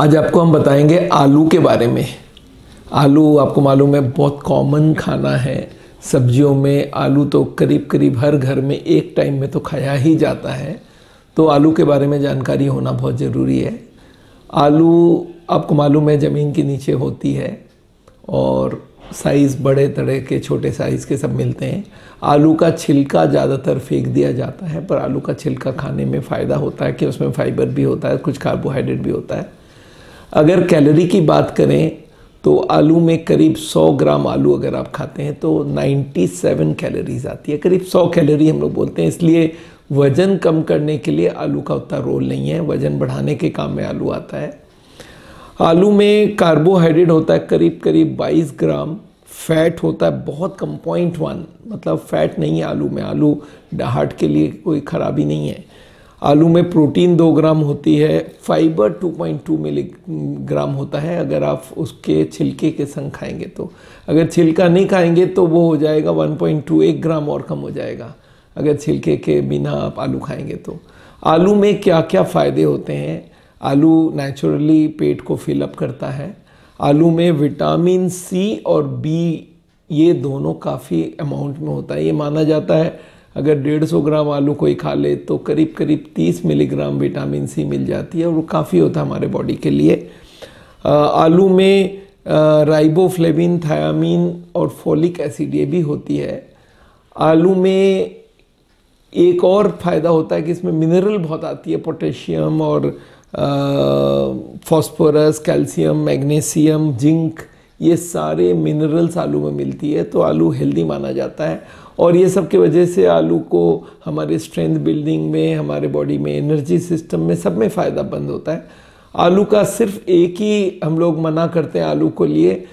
आज आपको हम बताएंगे आलू के बारे में आलू आपको मालूम है बहुत कॉमन खाना है सब्जियों में आलू तो करीब करीब हर घर में एक टाइम में तो खाया ही जाता है तो आलू के बारे में जानकारी होना बहुत ज़रूरी है आलू आपको मालूम है ज़मीन के नीचे होती है और साइज़ बड़े तरह के छोटे साइज़ के सब मिलते हैं आलू का छिलका ज़्यादातर फेंक दिया जाता है पर आलू का छिलका खाने में फ़ायदा होता है कि उसमें फाइबर भी होता है कुछ कार्बोहाइड्रेट भी होता है अगर कैलोरी की बात करें तो आलू में करीब 100 ग्राम आलू अगर आप खाते हैं तो 97 कैलोरीज आती है करीब 100 कैलोरी हम लोग बोलते हैं इसलिए वज़न कम करने के लिए आलू का उतना रोल नहीं है वज़न बढ़ाने के काम में आलू आता है आलू में कार्बोहाइड्रेट होता है करीब करीब 22 ग्राम फैट होता है बहुत कम पॉइंट वन मतलब फ़ैट नहीं है आलू में आलू हार्ट के लिए कोई ख़राबी नहीं है आलू में प्रोटीन दो ग्राम होती है फाइबर 2.2 मिलीग्राम होता है अगर आप उसके छिलके के संग खाएंगे तो अगर छिलका नहीं खाएंगे तो वो हो जाएगा पॉइंट एक ग्राम और कम हो जाएगा अगर छिलके के बिना आप आलू खाएंगे तो आलू में क्या क्या फ़ायदे होते हैं आलू नेचुरली पेट को फिलअप करता है आलू में विटामिन सी और बी ये दोनों काफ़ी अमाउंट में होता है ये माना जाता है अगर 150 ग्राम आलू कोई खा ले तो करीब करीब 30 मिलीग्राम विटामिन सी मिल जाती है और वो काफ़ी होता है हमारे बॉडी के लिए आलू में राइबोफ्लेविन थायामीन और फोलिक एसिड ये भी होती है आलू में एक और फ़ायदा होता है कि इसमें मिनरल बहुत आती है पोटेशियम और फॉस्फोरस कैल्शियम मैग्नीशियम जिंक ये सारे मिनरल्स आलू में मिलती है तो आलू हेल्दी माना जाता है और ये सब के वजह से आलू को हमारे स्ट्रेंथ बिल्डिंग में हमारे बॉडी में एनर्जी सिस्टम में सब में फ़ायदा बंद होता है आलू का सिर्फ एक ही हम लोग मना करते हैं आलू को लिए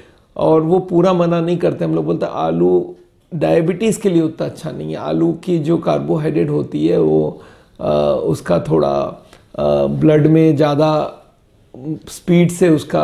और वो पूरा मना नहीं करते हम लोग बोलते हैं आलू डायबिटीज़ के लिए उतना अच्छा नहीं है आलू की जो कार्बोहाइड्रेट होती है वो आ, उसका थोड़ा ब्लड में ज़्यादा स्पीड से उसका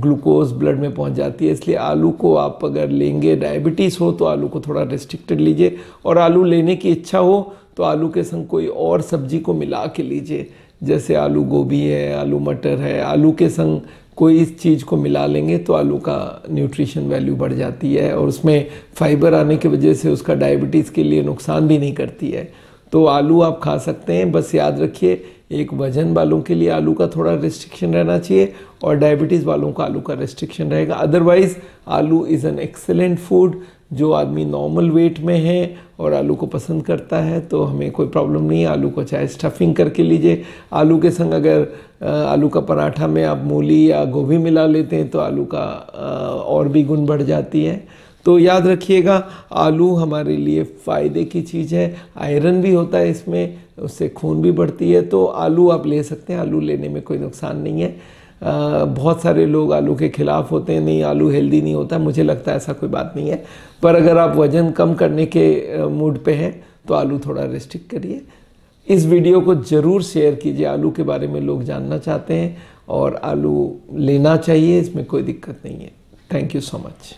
ग्लूकोज ब्लड में पहुंच जाती है इसलिए आलू को आप अगर लेंगे डायबिटीज़ हो तो आलू को थोड़ा रिस्ट्रिक्टेड लीजिए और आलू लेने की इच्छा हो तो आलू के संग कोई और सब्जी को मिला के लीजिए जैसे आलू गोभी है आलू मटर है आलू के संग कोई इस चीज़ को मिला लेंगे तो आलू का न्यूट्रिशन वैल्यू बढ़ जाती है और उसमें फाइबर आने की वजह से उसका डायबिटीज़ के लिए नुकसान भी नहीं करती है तो आलू आप खा सकते हैं बस याद रखिए एक वजन वालों के लिए आलू का थोड़ा रिस्ट्रिक्शन रहना चाहिए और डायबिटीज़ वालों का आलू का रेस्ट्रिक्शन रहेगा अदरवाइज़ आलू इज़ एन एक्सेलेंट फूड जो आदमी नॉर्मल वेट में है और आलू को पसंद करता है तो हमें कोई प्रॉब्लम नहीं है आलू को चाहे स्टफिंग करके लीजिए आलू के संग अगर आलू का पराठा में आप मूली या गोभी मिला लेते हैं तो आलू का और भी गुण बढ़ जाती है तो याद रखिएगा आलू हमारे लिए फ़ायदे की चीज़ है आयरन भी होता है इसमें उससे खून भी बढ़ती है तो आलू आप ले सकते हैं आलू लेने में कोई नुकसान नहीं है आ, बहुत सारे लोग आलू के ख़िलाफ़ होते हैं नहीं आलू हेल्दी नहीं होता मुझे लगता है ऐसा कोई बात नहीं है पर अगर आप वज़न कम करने के मूड पे हैं तो आलू थोड़ा रेस्ट्रिक्ट करिए इस वीडियो को ज़रूर शेयर कीजिए आलू के बारे में लोग जानना चाहते हैं और आलू लेना चाहिए इसमें कोई दिक्कत नहीं है थैंक यू सो मच